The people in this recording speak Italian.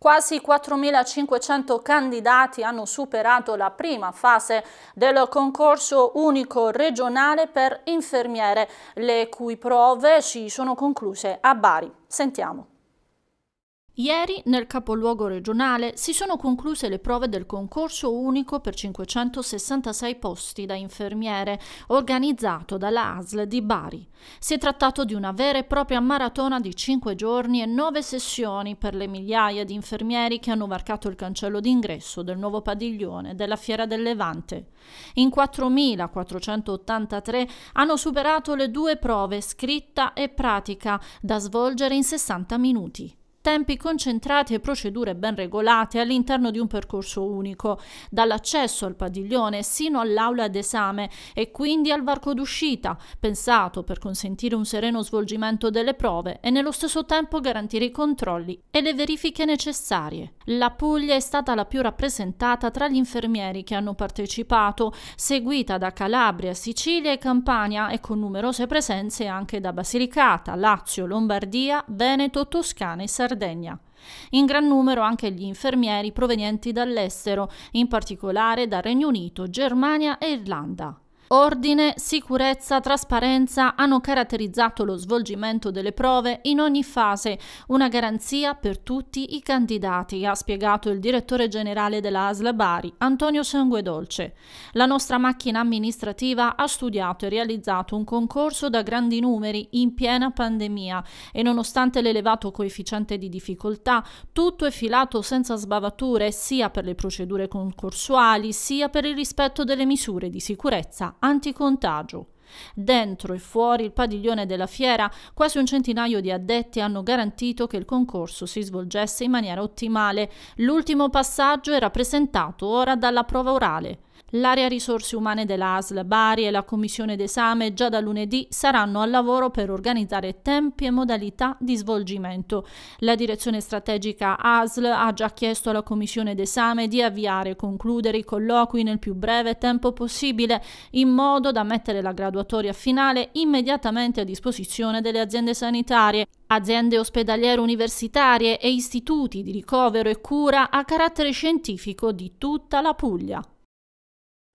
Quasi 4.500 candidati hanno superato la prima fase del concorso unico regionale per infermiere, le cui prove si sono concluse a Bari. Sentiamo. Ieri nel capoluogo regionale si sono concluse le prove del concorso unico per 566 posti da infermiere organizzato dalla ASL di Bari. Si è trattato di una vera e propria maratona di 5 giorni e 9 sessioni per le migliaia di infermieri che hanno varcato il cancello d'ingresso del nuovo padiglione della Fiera del Levante. In 4.483 hanno superato le due prove scritta e pratica da svolgere in 60 minuti tempi concentrati e procedure ben regolate all'interno di un percorso unico, dall'accesso al padiglione sino all'aula d'esame e quindi al varco d'uscita, pensato per consentire un sereno svolgimento delle prove e nello stesso tempo garantire i controlli e le verifiche necessarie. La Puglia è stata la più rappresentata tra gli infermieri che hanno partecipato, seguita da Calabria, Sicilia e Campania e con numerose presenze anche da Basilicata, Lazio, Lombardia, Veneto, Toscana e Sardegna. Sardegna. In gran numero anche gli infermieri provenienti dall'estero, in particolare dal Regno Unito, Germania e Irlanda. Ordine, sicurezza, trasparenza hanno caratterizzato lo svolgimento delle prove in ogni fase, una garanzia per tutti i candidati, ha spiegato il direttore generale della ASL Bari, Antonio Sanguedolce. La nostra macchina amministrativa ha studiato e realizzato un concorso da grandi numeri in piena pandemia e nonostante l'elevato coefficiente di difficoltà, tutto è filato senza sbavature sia per le procedure concorsuali sia per il rispetto delle misure di sicurezza anticontagio. Dentro e fuori il padiglione della fiera, quasi un centinaio di addetti hanno garantito che il concorso si svolgesse in maniera ottimale. L'ultimo passaggio era presentato ora dalla prova orale. L'area risorse umane dell'ASL Bari e la commissione d'esame già da lunedì saranno al lavoro per organizzare tempi e modalità di svolgimento. La direzione strategica ASL ha già chiesto alla commissione d'esame di avviare e concludere i colloqui nel più breve tempo possibile, in modo da mettere la graduatoria finale immediatamente a disposizione delle aziende sanitarie aziende ospedaliere universitarie e istituti di ricovero e cura a carattere scientifico di tutta la Puglia.